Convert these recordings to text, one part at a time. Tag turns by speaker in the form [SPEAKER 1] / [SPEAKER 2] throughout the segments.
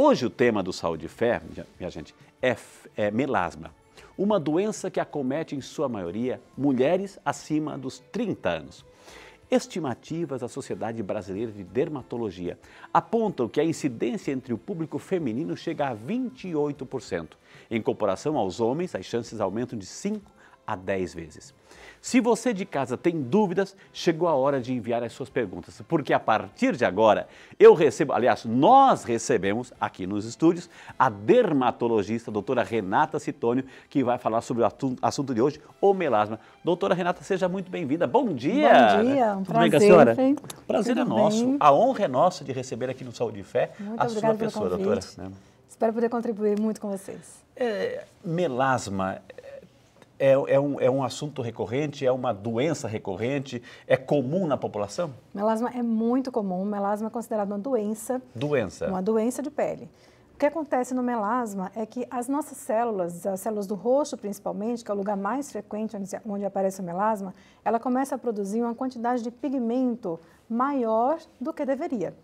[SPEAKER 1] Hoje o tema do Saúde e Fé, minha gente, é, é melasma, uma doença que acomete em sua maioria mulheres acima dos 30 anos. Estimativas da Sociedade Brasileira de Dermatologia apontam que a incidência entre o público feminino chega a 28%. Em comparação aos homens, as chances aumentam de 5 a 10 vezes. Se você de casa tem dúvidas, chegou a hora de enviar as suas perguntas, porque a partir de agora eu recebo, aliás, nós recebemos aqui nos estúdios a dermatologista a doutora Renata Citônio, que vai falar sobre o assunto de hoje, o melasma. Doutora Renata, seja muito bem-vinda. Bom dia! Bom dia, um Tudo prazer. Bem a senhora? Prazer Tudo é nosso. Bem? A honra é nossa de receber aqui no Saúde e Fé muito a sua pessoa, doutora. Né?
[SPEAKER 2] Espero poder contribuir muito com vocês. É,
[SPEAKER 1] melasma é, é, um, é um assunto recorrente, é uma doença recorrente, é comum na população?
[SPEAKER 2] Melasma é muito comum, melasma é considerado uma doença.
[SPEAKER 1] Doença. Uma
[SPEAKER 2] doença de pele. O que acontece no melasma é que as nossas células, as células do rosto principalmente, que é o lugar mais frequente onde, onde aparece o melasma, ela começa a produzir uma quantidade de pigmento maior do que deveria.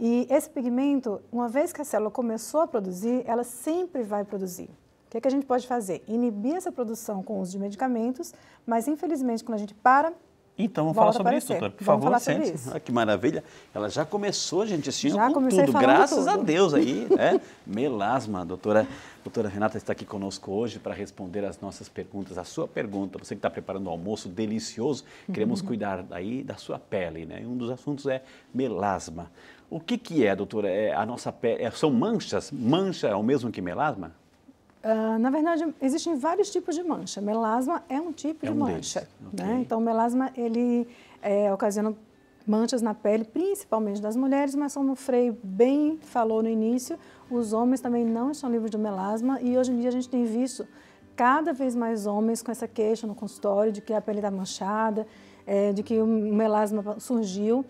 [SPEAKER 2] E esse pigmento, uma vez que a célula começou a produzir, ela sempre vai produzir que, é que a gente pode fazer? Inibir essa produção com o uso de medicamentos, mas infelizmente quando a gente para,
[SPEAKER 1] então, vamos falar sobre isso, doutora. Por vamos favor, sente. Ah, que maravilha. Ela já começou, gente, assim, já com tudo. Graças tudo. a Deus aí, né? Melasma, doutora, doutora Renata está aqui conosco hoje para responder as nossas perguntas. A sua pergunta, você que está preparando o um almoço delicioso, queremos uhum. cuidar aí da sua pele, né? E um dos assuntos é melasma. O que que é, doutora? É a nossa pele, é, são manchas? Mancha é o mesmo que melasma?
[SPEAKER 2] Uh, na verdade, existem vários tipos de mancha. Melasma é um tipo é de um mancha. Okay. Né? Então, melasma, ele é, ocasiona manchas na pele, principalmente das mulheres, mas como o Frei bem falou no início, os homens também não estão livres de melasma e hoje em dia a gente tem visto cada vez mais homens com essa queixa no consultório de que a pele está manchada, é, de que o melasma surgiu.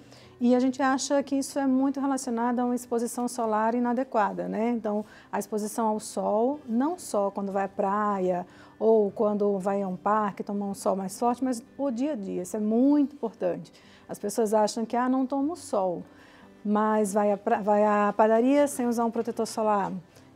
[SPEAKER 2] E a gente acha que isso é muito relacionado a uma exposição solar inadequada, né? Então, a exposição ao sol, não só quando vai à praia ou quando vai a um parque tomar um sol mais forte, mas o dia a dia, isso é muito importante. As pessoas acham que, ah, não tomo sol, mas vai à, vai à padaria sem usar um protetor solar,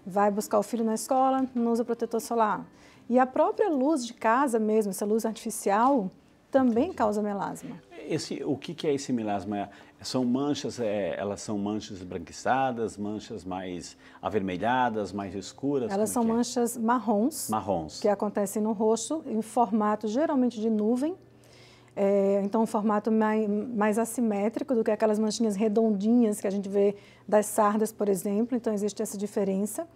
[SPEAKER 2] vai buscar o filho na escola, não usa protetor solar. E a própria luz de casa mesmo, essa luz artificial, também causa melasma
[SPEAKER 1] esse, o que, que é esse melasma? É, são manchas, é, elas são manchas branquiçadas, manchas mais avermelhadas, mais escuras? Elas é
[SPEAKER 2] são é? manchas marrons, marrons, que acontecem no rosto em formato geralmente de nuvem, é, então um formato mais, mais, assimétrico do que aquelas manchinhas redondinhas que a gente vê das sardas, por exemplo. Então existe essa diferença.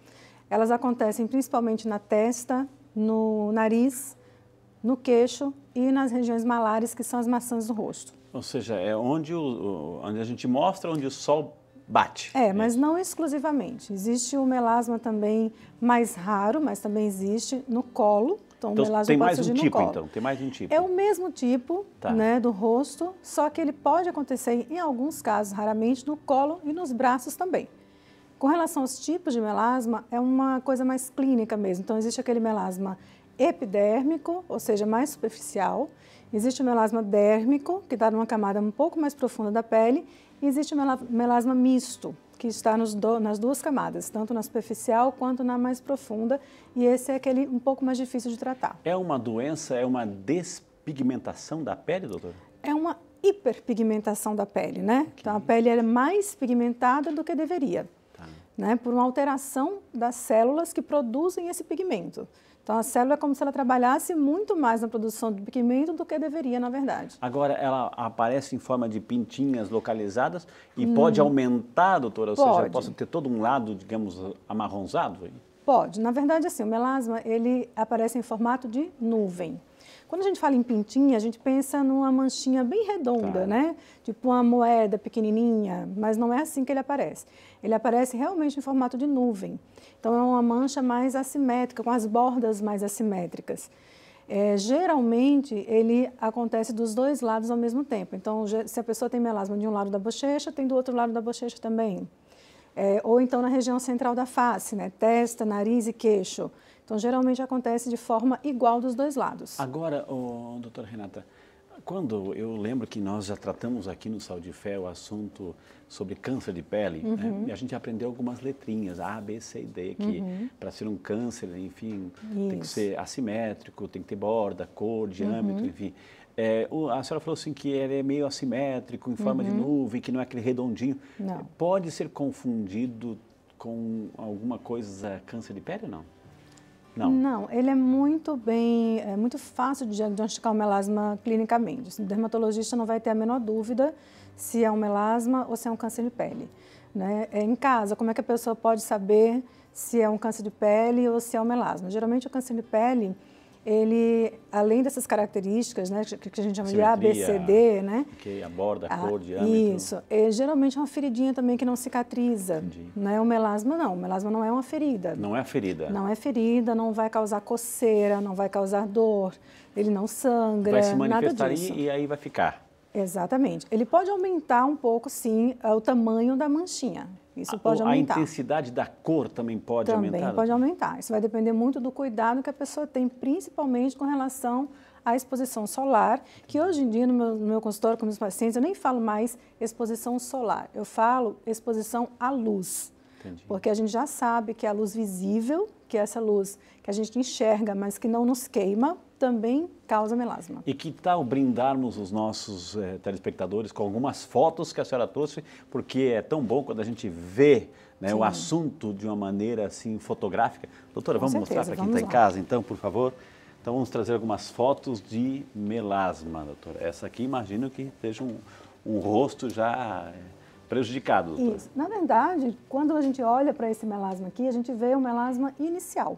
[SPEAKER 2] Elas acontecem principalmente na testa, no nariz, no queixo e nas regiões malares, que são as maçãs do rosto.
[SPEAKER 1] Ou seja, é onde, o, onde a gente mostra onde o sol bate.
[SPEAKER 2] É, mas não exclusivamente. Existe o melasma também mais raro, mas também existe no colo. Então, então o melasma tem mais um tipo, então?
[SPEAKER 1] Tem mais um tipo? É o
[SPEAKER 2] mesmo tipo tá. né, do rosto, só que ele pode acontecer, em alguns casos, raramente, no colo e nos braços também. Com relação aos tipos de melasma, é uma coisa mais clínica mesmo. Então, existe aquele melasma epidérmico, ou seja, mais superficial. Existe o melasma dérmico, que está numa camada um pouco mais profunda da pele. E existe o melasma misto, que está do, nas duas camadas, tanto na superficial quanto na mais profunda. E esse é aquele um pouco mais difícil de tratar.
[SPEAKER 1] É uma doença, é uma despigmentação da pele, doutor?
[SPEAKER 2] É uma hiperpigmentação da pele, né? Okay. Então a pele é mais pigmentada do que deveria, tá. né? Por uma alteração das células que produzem esse pigmento. Então, a célula é como se ela trabalhasse muito mais na produção do pigmento do que deveria, na verdade.
[SPEAKER 1] Agora, ela aparece em forma de pintinhas localizadas e hum, pode aumentar, doutora? Ou pode. seja, posso ter todo um lado, digamos, amarronzado?
[SPEAKER 2] Pode. Na verdade, assim, o melasma, ele aparece em formato de nuvem. Quando a gente fala em pintinha, a gente pensa numa manchinha bem redonda, tá. né? Tipo uma moeda pequenininha, mas não é assim que ele aparece. Ele aparece realmente em formato de nuvem. Então é uma mancha mais assimétrica, com as bordas mais assimétricas. É, geralmente ele acontece dos dois lados ao mesmo tempo. Então, se a pessoa tem melasma de um lado da bochecha, tem do outro lado da bochecha também. É, ou então na região central da face, né? testa, nariz e queixo. Então, geralmente acontece de forma igual dos dois lados.
[SPEAKER 1] Agora, oh, doutora Renata, quando eu lembro que nós já tratamos aqui no Saúde de Fé o assunto sobre câncer de pele, né, uhum. né? e a gente aprendeu algumas letrinhas, A, B, C e D, que uhum. para ser um câncer, enfim, Isso. tem que ser assimétrico, tem que ter borda, cor, uhum. diâmetro, uhum. enfim. É, a senhora falou assim que ele é meio assimétrico, em forma de uhum. nuvem, que não é aquele redondinho. Não. Pode ser confundido com alguma coisa câncer de pele ou não? Não.
[SPEAKER 2] Não, ele é muito bem, é muito fácil de diagnosticar o melasma clinicamente. o assim, dermatologista não vai ter a menor dúvida se é um melasma ou se é um câncer de pele. Né? É em casa, como é que a pessoa pode saber se é um câncer de pele ou se é um melasma? Geralmente o câncer de pele ele, além dessas características, né, que a gente chama Simetria, de ABCD, né?
[SPEAKER 1] Que aborda a ah, cor, a, diâmetro. Isso.
[SPEAKER 2] É geralmente é uma feridinha também que não cicatriza. Entendi. é O melasma não. O melasma não é uma ferida. Não
[SPEAKER 1] é ferida. Não
[SPEAKER 2] é ferida, não vai causar coceira, não vai causar dor, ele não sangra, nada disso. Vai se manifestar e
[SPEAKER 1] aí vai ficar.
[SPEAKER 2] Exatamente. Ele pode aumentar um pouco, sim, eh, o tamanho da manchinha.
[SPEAKER 1] Isso a, pode aumentar. A intensidade da cor também pode também aumentar? Também pode
[SPEAKER 2] aumentar. Isso vai depender muito do cuidado que a pessoa tem, principalmente com relação à exposição solar, que hoje em dia no meu, no meu consultório com meus pacientes, eu nem falo mais exposição solar, eu falo exposição à luz. Entendi. Porque a gente já sabe que a luz visível, que é essa luz que a gente enxerga, mas que não nos queima, também causa melasma.
[SPEAKER 1] E que tal brindarmos os nossos eh, telespectadores com algumas fotos que a senhora trouxe, porque é tão bom quando a gente vê né, o assunto de uma maneira assim fotográfica. Doutora, com vamos certeza, mostrar para quem está em casa, então, por favor. Então vamos trazer algumas fotos de melasma, doutora. Essa aqui imagino que seja um, um rosto já eh, prejudicado. Doutora.
[SPEAKER 2] Isso. Na verdade, quando a gente olha para esse melasma aqui, a gente vê o um melasma inicial.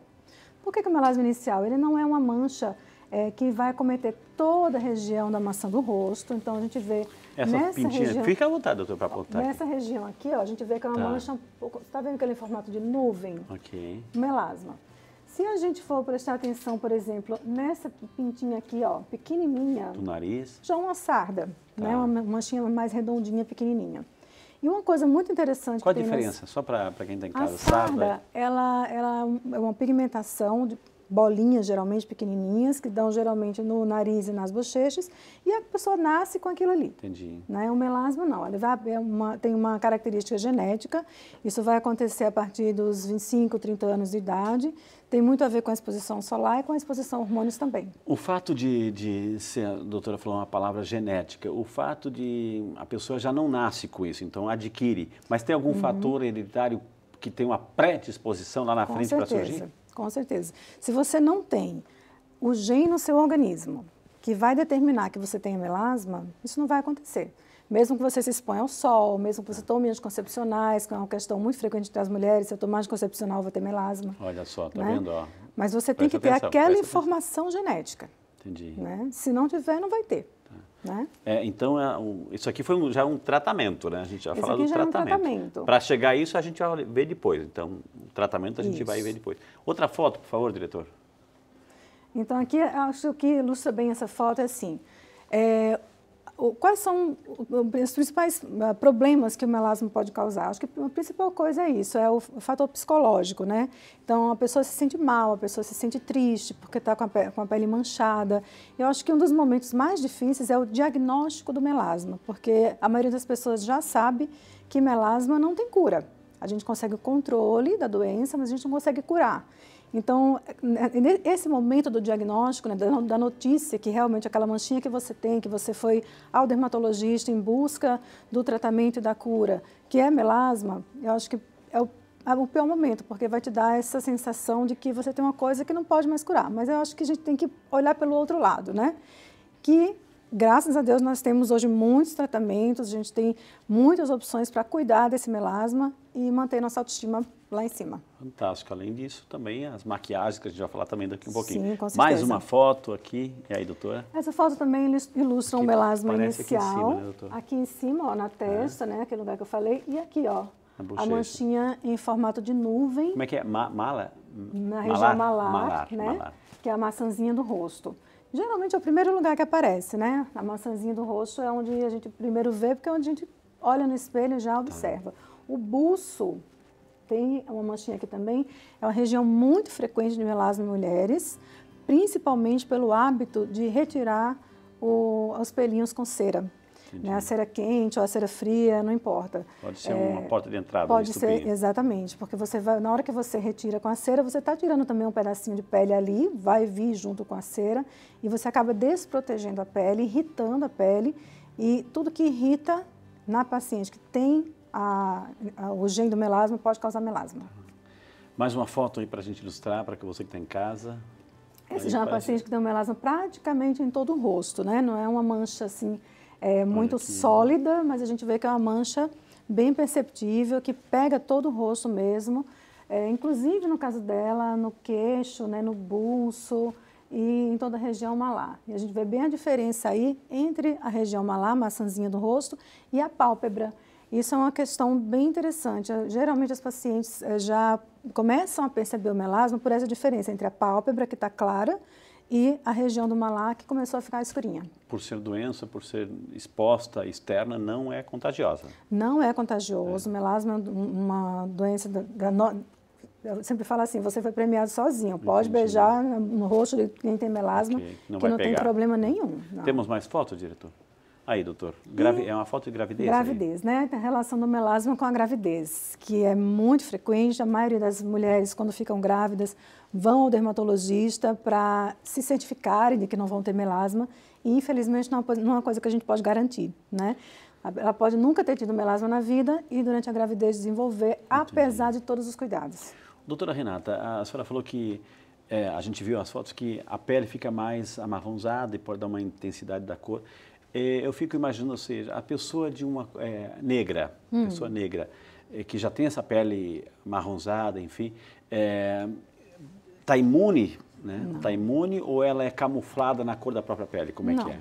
[SPEAKER 2] Por que, que o melasma inicial? Ele não é uma mancha é, que vai acometer toda a região da maçã do rosto. Então a gente vê essa nessa pintinha, região, fica
[SPEAKER 1] à vontade, doutor, para apontar. Nessa
[SPEAKER 2] aqui. região aqui, ó, a gente vê que é uma tá. mancha Você está vendo que ele é em formato de nuvem? Ok. Melasma. Se a gente for prestar atenção, por exemplo, nessa pintinha aqui, ó, pequenininha. Do nariz. Já é uma sarda, né? tá. né? Uma manchinha mais redondinha, pequenininha. E uma coisa muito interessante... Qual a diferença?
[SPEAKER 1] Só para quem está em casa, a sarda, sarda...
[SPEAKER 2] Ela, ela é uma pigmentação de bolinhas geralmente pequenininhas que dão geralmente no nariz e nas bochechas e a pessoa nasce com aquilo ali. Entendi. é né? um melasma não, ele vai, é uma, tem uma característica genética, isso vai acontecer a partir dos 25, 30 anos de idade, tem muito a ver com a exposição solar e com a exposição a hormônios também.
[SPEAKER 1] O fato de, de ser, a doutora falou uma palavra genética, o fato de a pessoa já não nasce com isso, então adquire, mas tem algum uhum. fator hereditário que tem uma predisposição lá na com frente para surgir?
[SPEAKER 2] Com certeza. Se você não tem o gene no seu organismo que vai determinar que você tenha melasma, isso não vai acontecer. Mesmo que você se exponha ao sol, mesmo que você tome anticoncepcionais, que é uma questão muito frequente entre as mulheres, se eu tomar anticoncepcional, eu vou ter melasma.
[SPEAKER 1] Olha só, tá né? vendo? Ó.
[SPEAKER 2] Mas você presta tem que ter atenção, aquela informação atenção. genética. Entendi. Né? Se não tiver, não vai ter. Né?
[SPEAKER 1] É, então, é, isso aqui foi um, já é um tratamento, né? A gente já falou do é tratamento. um Para chegar a isso, a gente vai ver depois. Então, o tratamento a gente isso. vai ver depois. Outra foto, por favor, diretor.
[SPEAKER 2] Então, aqui acho que ilustra bem essa foto é assim. É, Quais são os principais ah, problemas que o melasma pode causar? Acho que a principal coisa é isso, é o fator psicológico, né? Então, a pessoa se sente mal, a pessoa se sente triste porque está com, com, a pele manchada. Eu acho que um dos momentos mais difíceis é o diagnóstico do melasma, porque a maioria das pessoas já sabe que melasma não tem cura. A gente consegue o controle da doença, mas a gente não consegue curar. Então, é, nesse momento do diagnóstico, né, da notícia que realmente aquela manchinha que você tem, que você foi ao dermatologista em busca do tratamento e da cura, que é melasma, eu acho que é o, é o pior momento, porque vai te dar essa sensação de que você tem uma coisa que não pode mais curar. Mas eu acho que a gente tem que olhar pelo outro lado, né? Que graças a Deus nós temos hoje muitos tratamentos, a gente tem muitas opções para cuidar desse melasma e manter nossa autoestima lá em cima.
[SPEAKER 1] Fantástico. Além disso, também as maquiagens, que a gente vai falar também daqui um pouquinho. Sim, com certeza. Mais uma foto aqui. E aí, doutora?
[SPEAKER 2] Essa foto também ilustra aqui, um melasma inicial. Aqui em cima, né, Aqui em cima, ó, na testa, é. né? Aquele lugar que eu falei. E aqui, ó.
[SPEAKER 1] A, a manchinha
[SPEAKER 2] em formato de nuvem. Como é
[SPEAKER 1] que é? Ma mala? Na região malar, malar, malar né? Malar.
[SPEAKER 2] Que é a maçãzinha do rosto. Geralmente é o primeiro lugar que aparece, né? A maçãzinha do rosto é onde a gente primeiro vê, porque é onde a gente olha no espelho e já observa. Tá. O buço, tem uma manchinha aqui também, é uma região muito frequente de melasma em mulheres, principalmente pelo hábito de retirar o, os pelinhos com cera. Né? A cera quente ou a cera fria, não importa. Pode ser é, uma porta de entrada. Pode ser, exatamente, porque você vai, na hora que você retira com a cera, você está tirando também um pedacinho de pele ali, vai vir junto com a cera, e você acaba desprotegendo a pele, irritando a pele, e tudo que irrita na paciente que tem a, o gene do melasma pode causar melasma.
[SPEAKER 1] Mais uma foto aí para a gente ilustrar, para que você que está em casa. Essa aí já é uma parece... paciente
[SPEAKER 2] que tem melasma praticamente em todo o rosto, né? Não é uma mancha assim é, muito sólida, mas a gente vê que é uma mancha bem perceptível, que pega todo o rosto mesmo. É, inclusive no caso dela, no queixo, né, no bulso e em toda a região malar. E a gente vê bem a diferença aí entre a região malar, maçãzinha do rosto, e a pálpebra isso é uma questão bem interessante. Eh, geralmente as pacientes eh, já começam a perceber o melasma por essa diferença entre a pálpebra, que está clara, e a região do malar que começou a ficar escurinha.
[SPEAKER 1] Por ser doença, por ser exposta externa, não é contagiosa.
[SPEAKER 2] Não é contagioso. É. O melasma é uma doença da, da no... Eu sempre falo assim, você foi premiado sozinho. Pode Entendi. beijar no rosto de quem tem melasma, okay. não que não pegar. tem problema nenhum.
[SPEAKER 1] Não. Temos mais fotos, diretor? Aí, doutor, gravi... é uma foto de gravidez? Gravidez,
[SPEAKER 2] aí. né? A relação do melasma com a gravidez, que é muito frequente. A maioria das mulheres, quando ficam grávidas, vão ao dermatologista para se certificarem de que não vão ter melasma. E, infelizmente, não é uma é coisa que a gente pode garantir, né? Ela pode nunca ter tido melasma na vida e, durante a gravidez, desenvolver, Entendi. apesar de todos os cuidados.
[SPEAKER 1] Doutora Renata, a senhora falou que é, a gente viu as fotos que a pele fica mais amarronzada e pode dar uma intensidade da cor. Eh, eu fico imaginando, ou seja, a pessoa de uma é, negra, hum. pessoa negra, é, que já tem essa pele marronzada, enfim, está é, imune, né? Está imune ou ela é camuflada na cor da própria pele? Como é Não. que é?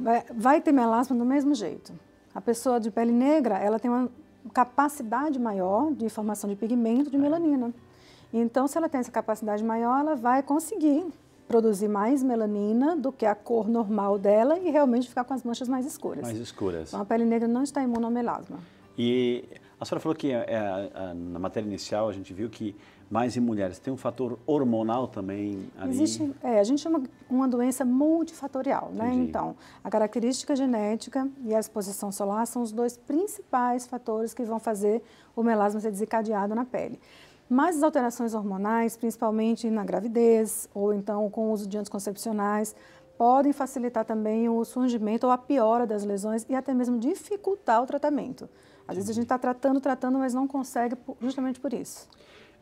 [SPEAKER 2] Vai, vai ter melasma do mesmo jeito. A pessoa de pele negra, ela tem uma capacidade maior de formação de pigmento de é. melanina. Então, se ela tem essa capacidade maior, ela vai conseguir produzir mais melanina do que a cor normal dela e realmente ficar com as manchas mais escuras. Mais
[SPEAKER 1] escuras. Então a
[SPEAKER 2] pele negra não está imune ao melasma.
[SPEAKER 1] E a senhora falou que é, é, na matéria inicial a gente viu que mais em mulheres. Tem um fator hormonal também ali? Existe,
[SPEAKER 2] é, a gente chama uma doença multifatorial, né? Entendi. Então, a característica genética e a exposição solar são os dois principais fatores que vão fazer o melasma ser desencadeado na pele. Mas as alterações hormonais, principalmente na gravidez ou então com o uso de anticoncepcionais, podem facilitar também o surgimento ou a piora das lesões e até mesmo dificultar o tratamento. Às vezes a gente está tratando, tratando, mas não consegue justamente por isso.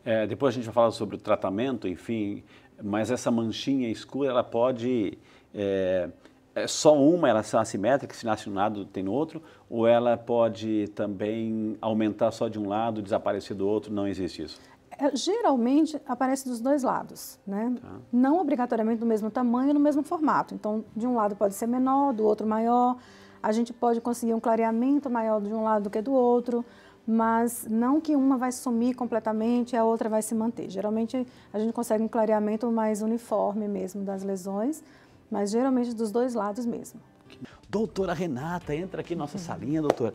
[SPEAKER 1] É, depois a gente vai falar sobre o tratamento, enfim, mas essa manchinha escura, ela pode... É, é só uma, ela é assimétrica, se nasce um lado tem no outro, ou ela pode também aumentar só de um lado, desaparecer do outro, não existe isso?
[SPEAKER 2] É, geralmente aparece dos dois lados, né? Tá. Não obrigatoriamente do mesmo tamanho, no mesmo formato. Então, de um lado pode ser menor, do outro maior. A gente pode conseguir um clareamento maior de um lado do que do outro, mas não que uma vai sumir completamente e a outra vai se manter. Geralmente a gente consegue um clareamento mais uniforme mesmo das lesões, mas geralmente dos dois lados mesmo.
[SPEAKER 1] Doutora Renata, entra aqui em nossa salinha, doutora.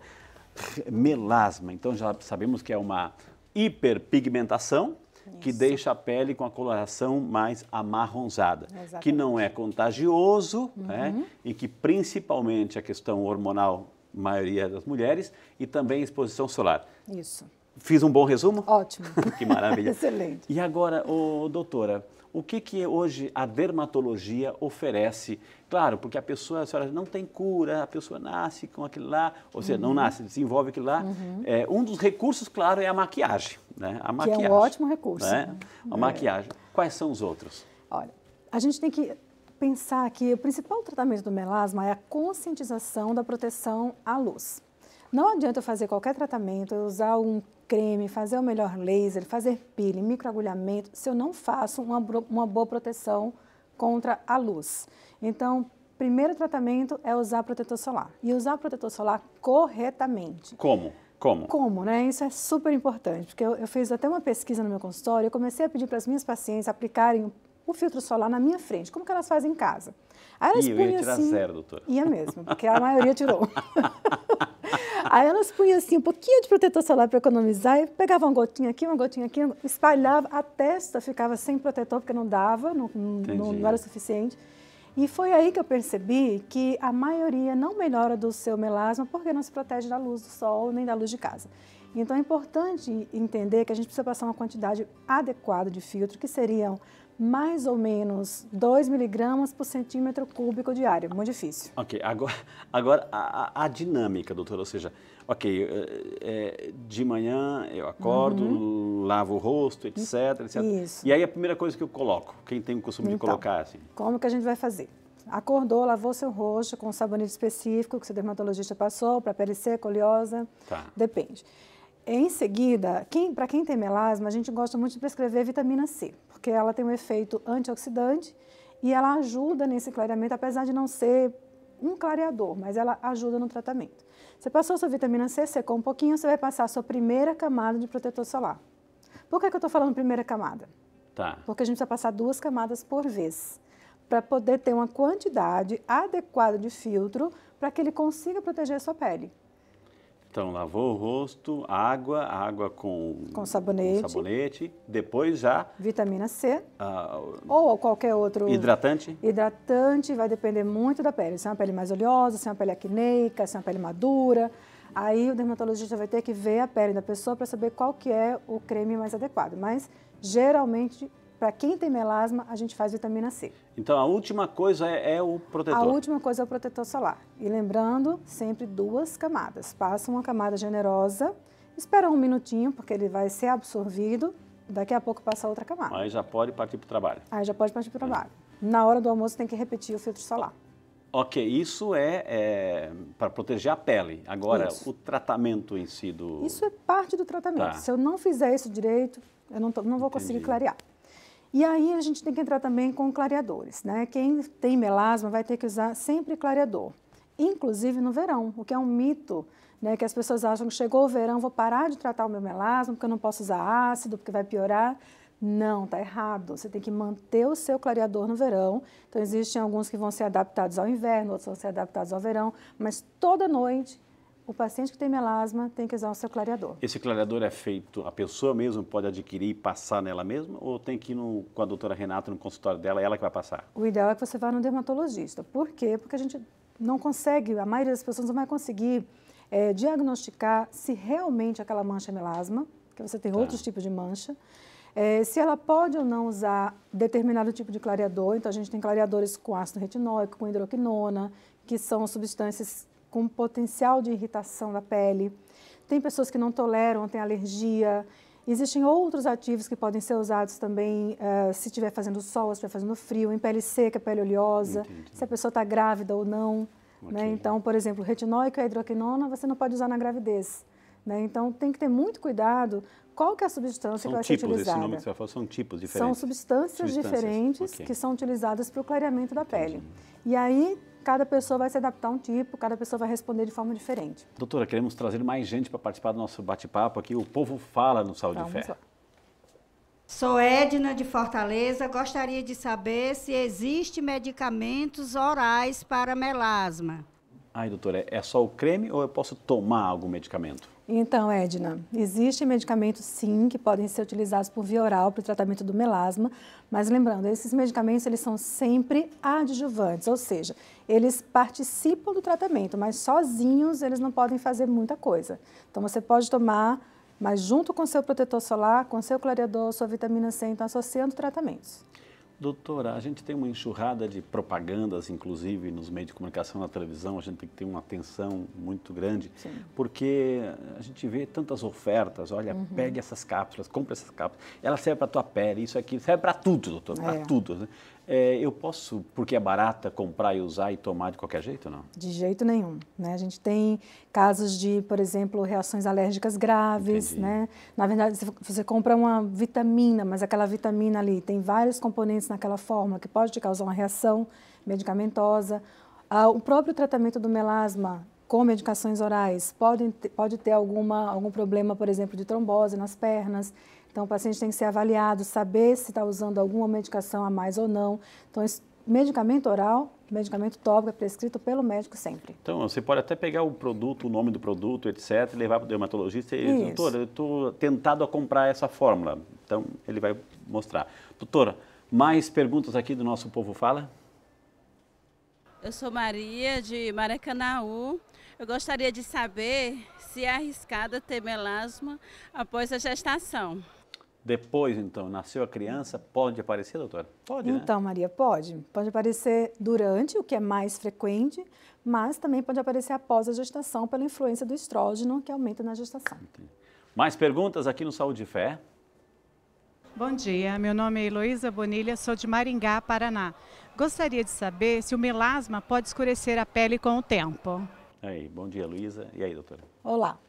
[SPEAKER 1] Melasma, então já sabemos que é uma hiperpigmentação, Isso. que deixa a pele com a coloração mais amarronzada, Exatamente. que não é contagioso né, uhum. né? e que principalmente a questão hormonal, maioria das mulheres, e também exposição solar. Isso. Fiz um bom resumo? Ótimo. que maravilha. Excelente. E agora, ô, doutora, o que, que hoje a dermatologia oferece Claro, porque a pessoa, a senhora não tem cura, a pessoa nasce com aquilo lá, ou seja, uhum. não nasce, desenvolve aquilo lá. Uhum. É, um dos recursos, claro, é a maquiagem. Né? A maquiagem. Que é um ótimo
[SPEAKER 2] recurso. Né? A é. maquiagem.
[SPEAKER 1] Quais são os outros? Olha,
[SPEAKER 2] a gente tem que pensar que o principal tratamento do melasma é a conscientização da proteção à luz. Não adianta eu fazer qualquer tratamento, usar um creme, fazer o melhor laser, fazer peeling, microagulhamento, se eu não faço uma, uma boa proteção à contra a luz. Então, primeiro tratamento é usar protetor solar. E usar protetor solar corretamente. Como? Como? Como, né? Isso é super importante, porque eu, eu fiz até uma pesquisa no meu consultório, eu comecei a pedir para as minhas pacientes aplicarem o filtro solar na minha frente, como que elas fazem em casa. Aí elas Ih, eu ia tirar assim, zero, doutora. Ia mesmo, porque a maioria tirou. Aí elas punham assim um pouquinho de protetor solar para economizar e pegavam uma gotinha aqui, uma gotinha aqui, espalhava, a testa ficava sem protetor porque não dava, não, não, não era suficiente. E foi aí que eu percebi que a maioria não melhora do seu melasma porque não se protege da luz do sol nem da luz de casa. Então é importante entender que a gente precisa passar uma quantidade adequada de filtro, que seriam mais ou menos 2 miligramas por centímetro cúbico diário. Muito difícil.
[SPEAKER 1] Ok, agora, agora a, a dinâmica, doutora, ou seja, ok, é, de manhã eu acordo, uhum. lavo o rosto, etc, etc. Isso. E aí a primeira coisa que eu coloco, quem tem o costume então, de colocar assim.
[SPEAKER 2] Como que a gente vai fazer? Acordou, lavou seu rosto com um sabonete específico que seu dermatologista passou para pele seca, oleosa, tá. depende. Em seguida, para quem tem melasma, a gente gosta muito de prescrever vitamina C porque ela tem um efeito antioxidante e ela ajuda nesse clareamento, apesar de não ser um clareador, mas ela ajuda no tratamento. Você passou sua vitamina C, secou um pouquinho, você vai passar a sua primeira camada de protetor solar. Por que, que eu estou falando primeira camada? Tá. Porque a gente precisa passar duas camadas por vez, para poder ter uma quantidade adequada de filtro para que ele consiga proteger a sua pele.
[SPEAKER 1] Então, lavou o rosto, água, água com, com sabonete. Com sabonete. Depois já.
[SPEAKER 2] Vitamina C. Ah, ou qualquer outro.
[SPEAKER 1] Hidratante?
[SPEAKER 2] Hidratante, vai depender muito da pele. Se é uma pele mais oleosa, se é uma pele acneica, se é uma pele madura. Aí o dermatologista vai ter que ver a pele da pessoa para saber qual que é o creme mais adequado. Mas geralmente para quem tem melasma, a gente faz vitamina C.
[SPEAKER 1] Então a última coisa é, é, o protetor. A última
[SPEAKER 2] coisa é o protetor solar. E lembrando, sempre duas camadas. Passa uma camada generosa, espera um minutinho, porque ele vai ser absorvido. Daqui a pouco passa outra camada.
[SPEAKER 1] Aí já pode partir para o trabalho.
[SPEAKER 2] Aí já pode partir para o trabalho. É. Na hora do almoço tem que repetir o filtro solar.
[SPEAKER 1] Ok, isso é, é para proteger a pele. Agora, isso. o tratamento em si do. Isso
[SPEAKER 2] é parte do tratamento. Tá. Se eu não fizer isso direito, eu não, tô, não vou Entendi. conseguir clarear. E aí a gente tem que entrar também com clareadores, né? Quem tem melasma vai ter que usar sempre clareador, inclusive no verão, o que é um mito, né? Que as pessoas acham que chegou o verão, vou parar de tratar o meu melasma porque eu não posso usar ácido, porque vai piorar. Não, tá errado. Você tem que manter o seu clareador no verão. Então existem alguns que vão ser adaptados ao inverno, outros vão ser adaptados ao verão, mas toda noite o paciente que tem melasma tem que usar o seu clareador.
[SPEAKER 1] Esse clareador é feito, a pessoa mesmo pode adquirir e passar nela mesma ou tem que ir no, com a doutora Renata no consultório dela, é ela que vai passar?
[SPEAKER 2] O ideal é que você vá no dermatologista. Por quê? Porque a gente não consegue, a maioria das pessoas não vai conseguir é, diagnosticar se realmente aquela mancha é melasma, que você tem tá. outros tipos de mancha. É, se ela pode ou não usar determinado tipo de clareador. Então, a gente tem clareadores com ácido retinóico, com hidroquinona, que são substâncias com potencial de irritação da pele. Tem pessoas que não toleram, têm alergia. Existem outros ativos que podem ser usados também uh, se estiver fazendo sol, se estiver fazendo frio, em pele seca, pele oleosa, Entendi. se a pessoa está grávida ou não. Né? Okay. Né? Então, por exemplo, retinóico e hidroquinona você não pode usar na gravidez. Né? Então, tem que ter muito cuidado qual que é a substância são que vai tipos, ser utilizada. Esse nome que
[SPEAKER 1] você falou são tipos diferentes. São substâncias, substâncias. diferentes okay. que são
[SPEAKER 2] utilizadas para o clareamento da Entendi. pele. E aí cada pessoa vai se adaptar a um tipo, cada pessoa vai responder de forma diferente.
[SPEAKER 1] Doutora, queremos trazer mais gente para participar do nosso bate-papo aqui. O povo fala no Saúde Vamos e Fé. Lá.
[SPEAKER 2] Sou Edna de Fortaleza. Gostaria de saber se existe medicamentos orais para melasma.
[SPEAKER 1] Ai, doutora, é, é só o creme ou eu posso tomar algum medicamento?
[SPEAKER 2] Então, Edna, existem medicamentos sim que podem ser utilizados por via oral para o tratamento do melasma, mas lembrando, esses medicamentos eles são sempre adjuvantes, ou seja, eles participam do tratamento, mas sozinhos eles não podem fazer muita coisa. Então você pode tomar, mas junto com seu protetor solar, com seu clareador, sua vitamina C, então associando tratamentos.
[SPEAKER 1] Doutora, a gente tem uma enxurrada de propagandas, inclusive nos meios de comunicação, na televisão, a gente tem que ter uma atenção muito grande, Sim. porque a gente vê tantas ofertas, olha, uhum. pegue essas cápsulas, compre essas cápsulas, ela serve para a tua pele, isso aqui, serve para tudo, doutora, é. para tudo. Né? É, eu posso, porque é barata, comprar e usar e tomar de qualquer jeito, não?
[SPEAKER 2] De jeito nenhum. Né? A gente tem casos de, por exemplo, reações alérgicas graves. Né? Na verdade, você compra uma vitamina, mas aquela vitamina ali tem vários componentes naquela fórmula que pode te causar uma reação medicamentosa. Ah, o próprio tratamento do melasma com medicações orais pode ter alguma, algum problema, por exemplo, de trombose nas pernas. Então, o paciente tem que ser avaliado, saber se está usando alguma medicação a mais ou não. Então, medicamento oral, medicamento tópico é prescrito pelo médico sempre.
[SPEAKER 1] Então, você pode até pegar o produto, o nome do produto, etc., levar para o dermatologista e dizer, doutora, eu estou tentado a comprar essa fórmula. Então, ele vai mostrar. Doutora, mais perguntas aqui do nosso Povo Fala? Eu sou Maria, de Maracanaú. Eu gostaria de saber se é arriscada ter melasma após a gestação. Depois, então, nasceu a criança, pode aparecer, doutora?
[SPEAKER 2] Pode, né? Então, né? Maria, pode. Pode aparecer durante, o que é mais frequente, mas também pode aparecer após a gestação pela influência do estrógeno que aumenta na gestação. Entendi.
[SPEAKER 1] Mais perguntas aqui no Saúde e Fé?
[SPEAKER 2] Bom dia, meu nome é Heloísa Bonilha, sou de Maringá, Paraná. Gostaria de saber se o melasma pode escurecer a pele com o tempo.
[SPEAKER 1] Aí, bom dia, Luísa. E aí, doutora?
[SPEAKER 2] Olá.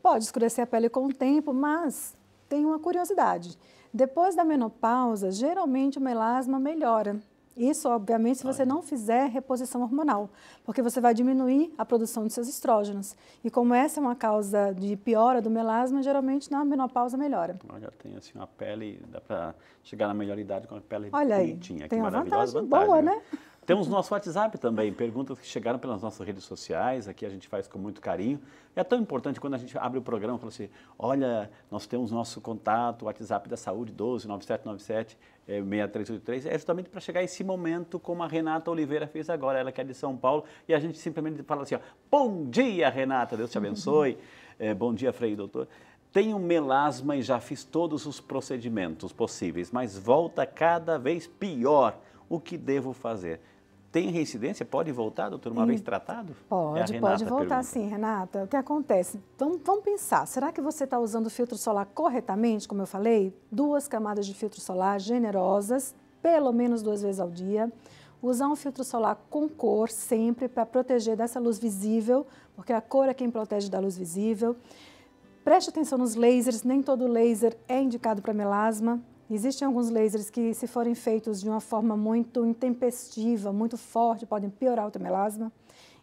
[SPEAKER 2] Pode escurecer a pele com o tempo, mas tem uma curiosidade. Depois da menopausa, geralmente o melasma melhora. Isso, obviamente, se você não fizer reposição hormonal, porque você vai diminuir a produção de seus estrógenos. E como essa é uma causa de piora do melasma, geralmente na menopausa melhora.
[SPEAKER 1] Olha, tem assim uma pele, dá para chegar na melhor idade com a pele Olha aí, bonitinha. Tem que uma vantagem, vantagem boa, né? né? Temos nosso WhatsApp também, perguntas que chegaram pelas nossas redes sociais, aqui a gente faz com muito carinho. é tão importante quando a gente abre o programa e fala assim, olha, nós temos nosso contato, WhatsApp da Saúde, 12 9797 6383, é justamente para chegar esse momento como a Renata Oliveira fez agora, ela que é de São Paulo, e a gente simplesmente fala assim, ó, bom dia Renata, Deus te abençoe, é, bom dia Frei Doutor. Tenho melasma e já fiz todos os procedimentos possíveis, mas volta cada vez pior. O que devo fazer? Tem reincidência? Pode voltar, doutor, uma sim. vez tratado?
[SPEAKER 2] É pode, é pode voltar pergunta. sim, Renata. O que acontece? Vamos, vamos pensar, será que você está usando o filtro solar corretamente, como eu falei? Duas camadas de filtro solar generosas, pelo menos duas vezes ao dia. Usar um filtro solar com cor sempre para proteger dessa luz visível, porque a cor é quem protege da luz visível. Preste atenção nos lasers, nem todo laser é indicado para melasma, Existem alguns lasers que, se forem feitos de uma forma muito intempestiva, muito forte, podem piorar o melasma.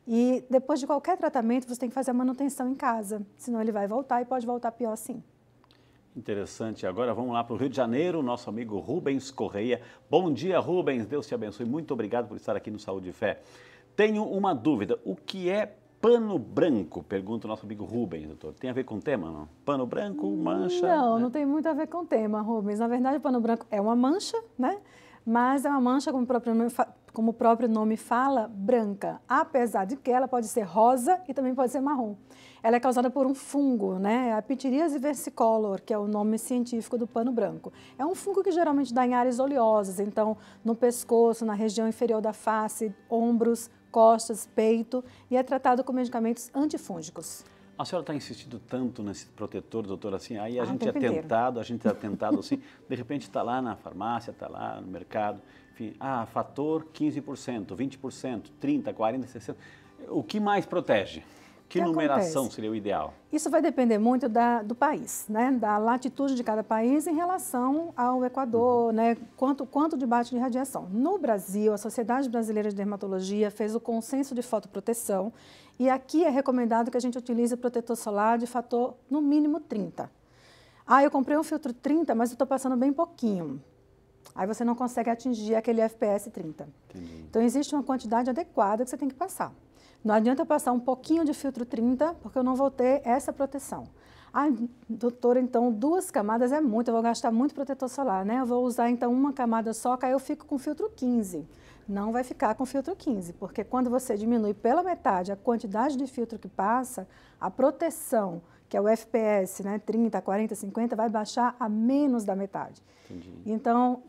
[SPEAKER 2] E depois de qualquer tratamento, você tem que fazer a manutenção em casa, senão ele vai voltar e pode voltar pior sim.
[SPEAKER 1] Interessante. Agora vamos lá para o Rio de Janeiro, nosso amigo Rubens Correia. Bom dia, Rubens. Deus te abençoe. Muito obrigado por estar aqui no Saúde e Fé. Tenho uma dúvida. O que é Pano branco, pergunta o nosso amigo Rubens, doutor. Tem a ver com o tema, não? Pano branco, mancha? Não,
[SPEAKER 2] né? não tem muito a ver com o tema, Rubens. Na verdade, o pano branco é uma mancha, né? Mas é uma mancha, como o próprio nome, como o próprio nome fala, branca. Apesar de que ela pode ser rosa e também pode ser marrom. Ela é causada por um fungo, né? É a pityriasis versicolor, que é o nome científico do pano branco. É um fungo que geralmente dá em áreas oleosas, então no pescoço, na região inferior da face, ombros, costas, peito e é tratado com medicamentos antifúngicos.
[SPEAKER 1] A senhora está insistindo tanto nesse protetor, doutora, assim, aí a ah, gente é inteiro. tentado, a gente é tentado assim, de repente está lá na farmácia, está lá no mercado, enfim, ah, fator 15%, 20%, 30%, 40%, 60%. O que mais protege? Que, que numeração acontece? seria o ideal?
[SPEAKER 2] Isso vai depender muito da, do país, né? da latitude de cada país em relação ao Equador, uhum. né? quanto, quanto debate de radiação. No Brasil, a Sociedade Brasileira de Dermatologia fez o consenso de fotoproteção e aqui é recomendado que a gente utilize protetor solar de fator no mínimo 30. Ah, eu comprei um filtro 30, mas eu estou passando bem pouquinho. Aí você não consegue atingir aquele FPS 30. Entendi. Então, existe uma quantidade adequada que você tem que passar. Não adianta passar um pouquinho de filtro 30, porque eu não vou ter essa proteção. Ah, doutora, então duas camadas é muito, eu vou gastar muito protetor solar, né? Eu vou usar então uma camada só, que aí eu fico com filtro 15. Não vai ficar com filtro 15, porque quando você diminui pela metade a quantidade de filtro que passa, a proteção, que é o FPS, né, 30, 40, 50, vai baixar a menos da metade. Entendi. Então,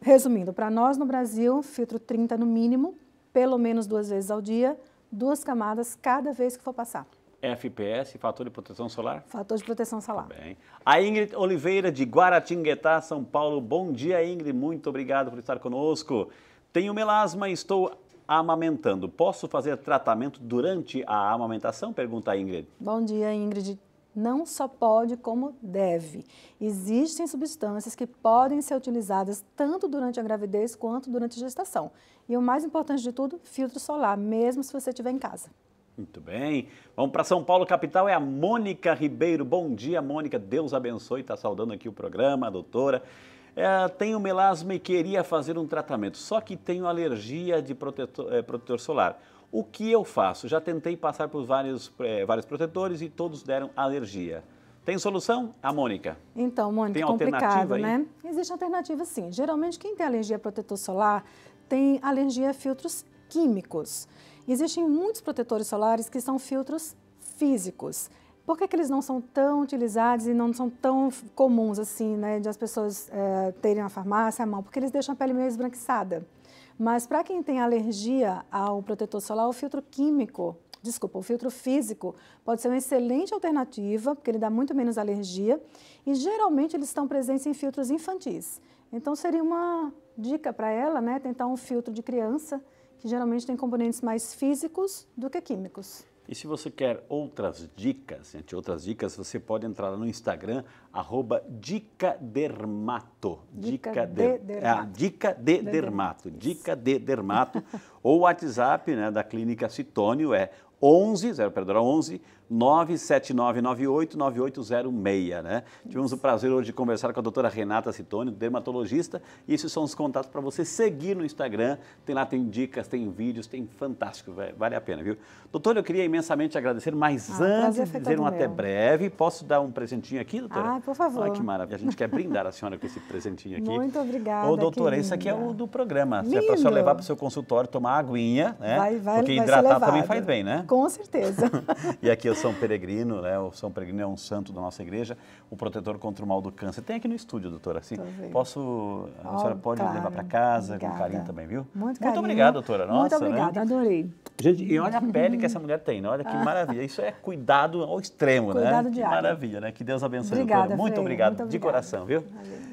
[SPEAKER 2] resumindo, para nós no Brasil, filtro 30 no mínimo, pelo menos duas vezes ao dia, duas camadas cada vez que for passar.
[SPEAKER 1] FPS, fator de proteção solar?
[SPEAKER 2] Fator de proteção tá solar. Tá
[SPEAKER 1] bem. A Ingrid Oliveira, de Guaratinguetá, São Paulo. Bom dia, Ingrid. Muito obrigado por estar conosco. Tenho melasma e estou amamentando. Posso fazer tratamento durante a amamentação? Pergunta a Ingrid.
[SPEAKER 2] Bom dia, Ingrid. Não só pode, como deve. Existem substâncias que podem ser utilizadas tanto durante a gravidez quanto durante a gestação. E o mais importante de tudo, filtro solar, mesmo se você estiver em casa.
[SPEAKER 1] Muito bem. Vamos para São Paulo, capital. É a Mônica Ribeiro. Bom dia, Mônica. Deus abençoe. Está saudando aqui o programa, a doutora. É, tenho melasma e queria fazer um tratamento, só que tenho alergia de protetor, é, protetor solar. O que eu faço? Já tentei passar por vários, é, vários protetores e todos deram alergia. Tem solução? A Mônica.
[SPEAKER 2] Então, Mônica, tem alternativa aí? né? Existe alternativa sim. Geralmente quem tem alergia a protetor solar tem alergia a filtros químicos. Existem muitos protetores solares que são filtros físicos. Por que, que eles não são tão utilizados e não são tão comuns assim, né, de as pessoas é, terem na farmácia à mão? Porque eles deixam a pele meio esbranquiçada. Mas para quem tem alergia ao protetor solar, o filtro químico, desculpa, o filtro físico pode ser uma excelente alternativa, porque ele dá muito menos alergia e geralmente eles estão presentes em filtros infantis. Então seria uma dica para ela, né, tentar um filtro de criança, que geralmente tem componentes mais físicos do que químicos.
[SPEAKER 1] E se você quer outras dicas, entre outras dicas, você pode entrar no Instagram, arroba dicadermato. Dica, dica de, de, dermato. É, dica de, de dermato. Dica de dermato. ou o WhatsApp né, da clínica Citônio é 11, 0, perdão, 11 979989806, né? Tivemos o prazer hoje de conversar com a doutora Renata Citone, dermatologista, e esses são os contatos para você seguir no Instagram, tem lá, tem dicas, tem vídeos, tem fantástico, vale a pena, viu? Doutora, eu queria imensamente agradecer, mas ah, antes de dizer um até meu. breve, posso dar um presentinho aqui, doutora? Ah, por favor. Ai, que maravilha, a gente quer brindar a senhora com esse presentinho aqui. Muito obrigada, Ô, doutora, isso aqui é o do programa, é lindo. para a senhora levar para o seu consultório, tomar aguinha, né? Vai, vai, Porque hidratar também faz bem, né?
[SPEAKER 2] Com certeza.
[SPEAKER 1] e aqui eu são Peregrino, né? O São Peregrino é um santo da nossa igreja, o protetor contra o mal do câncer. Tem aqui no estúdio, doutora, assim. Posso, a oh, senhora pode claro. levar para casa obrigada. com carinho também, viu?
[SPEAKER 2] Muito, carinho. Muito obrigado, doutora.
[SPEAKER 1] Nossa, Muito né? obrigada, né? adorei. Gente, e olha a pele que essa mulher tem, né? olha que ah. maravilha. Isso é cuidado ao extremo, cuidado né? Cuidado de maravilha, né? Que Deus abençoe, obrigada, doutora. Muito, obrigado, muito obrigado de coração, viu? Valeu.